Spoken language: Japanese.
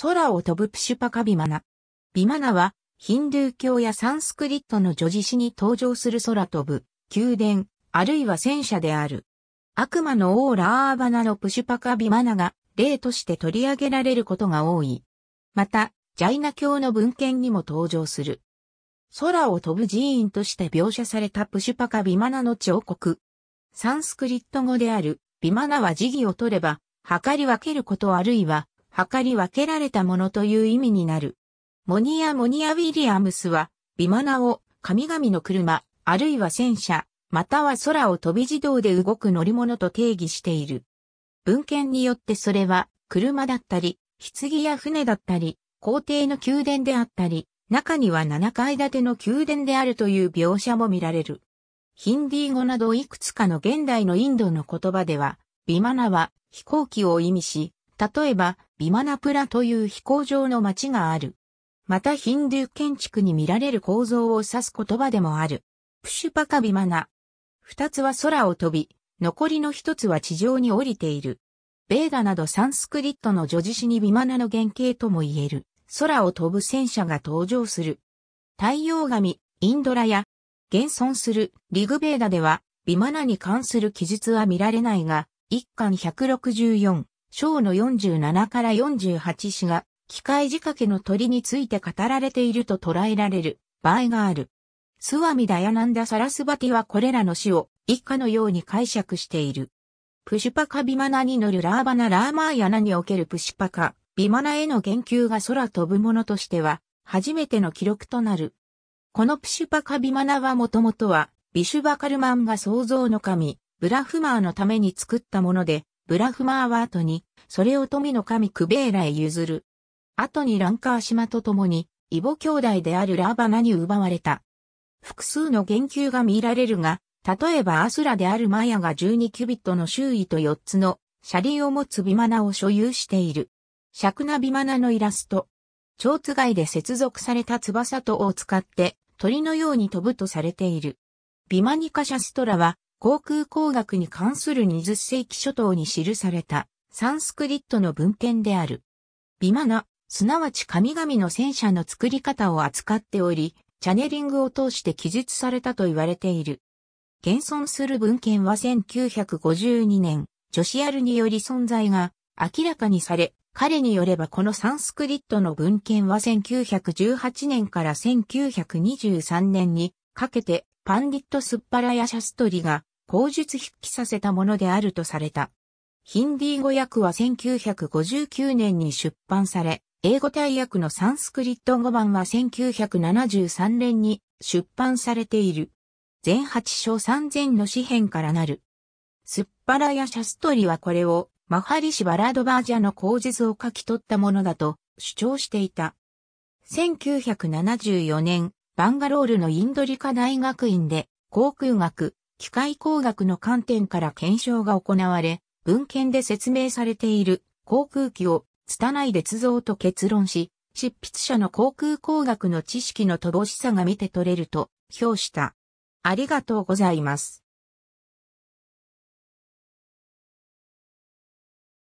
空を飛ぶプシュパカビマナ。ビマナは、ヒンドゥー教やサンスクリットの叙事詩に登場する空飛ぶ、宮殿、あるいは戦車である。悪魔のオーラーバナのプシュパカビマナが例として取り上げられることが多い。また、ジャイナ教の文献にも登場する。空を飛ぶ寺院として描写されたプシュパカビマナの彫刻。サンスクリット語である、ビマナは辞義を取れば、測り分けることあるいは、測り分けられたものという意味になる。モニア・モニア・ウィリアムスは、ビマナを神々の車、あるいは戦車、または空を飛び自動で動く乗り物と定義している。文献によってそれは、車だったり、棺や船だったり、皇帝の宮殿であったり、中には7階建ての宮殿であるという描写も見られる。ヒンディー語などいくつかの現代のインドの言葉では、ビマナは飛行機を意味し、例えば、ビマナプラという飛行場の町がある。またヒンドゥー建築に見られる構造を指す言葉でもある。プシュパカビマナ。二つは空を飛び、残りの一つは地上に降りている。ベーダなどサンスクリットの叙事詩にビマナの原型とも言える。空を飛ぶ戦車が登場する。太陽神、インドラや、現存するリグベーダでは、ビマナに関する記述は見られないが、一巻164、章の47から48詩が、機械仕掛けの鳥について語られていると捉えられる場合がある。スワミダヤナンダ・サラスバティはこれらの詩を以下のように解釈している。プシュパカビマナに乗るラーバナ・ラーマーヤナにおけるプシュパカ、ビマナへの言及が空飛ぶものとしては、初めての記録となる。このプシュパカビマナはもともとは、ビシュバカルマンが創造の神、ブラフマーのために作ったもので、ブラフマーワートに、それを富の神クベーラへ譲る。後にランカー島と共に、イボ兄弟であるラーバナに奪われた。複数の言及が見られるが、例えばアスラであるマヤが12キュビットの周囲と4つの車輪を持つビマナを所有している。シャクナビマナのイラスト。蝶番で接続された翼とを使って鳥のように飛ぶとされている。ビマニカシャストラは航空工学に関する20世紀初頭に記されたサンスクリットの文献である。ビマナ、すなわち神々の戦車の作り方を扱っており、チャネリングを通して記述されたと言われている。現存する文献は1952年、ジョシアルにより存在が明らかにされ、彼によればこのサンスクリットの文献は1918年から1923年にかけてパンディット・スッパラヤ・シャストリが口述筆記させたものであるとされた。ヒンディー語訳は1959年に出版され、英語大訳のサンスクリット語版は1973年に出版されている。全8章3000の詩編からなる。スッパラやシャストリはこれをマハリシ・バラードバージャの口述を書き取ったものだと主張していた。1974年、バンガロールのインドリカ大学院で航空学、機械工学の観点から検証が行われ、文献で説明されている航空機を拙い捏造と結論し、執筆者の航空工学の知識の乏しさが見て取れると評した。ありがとうございます。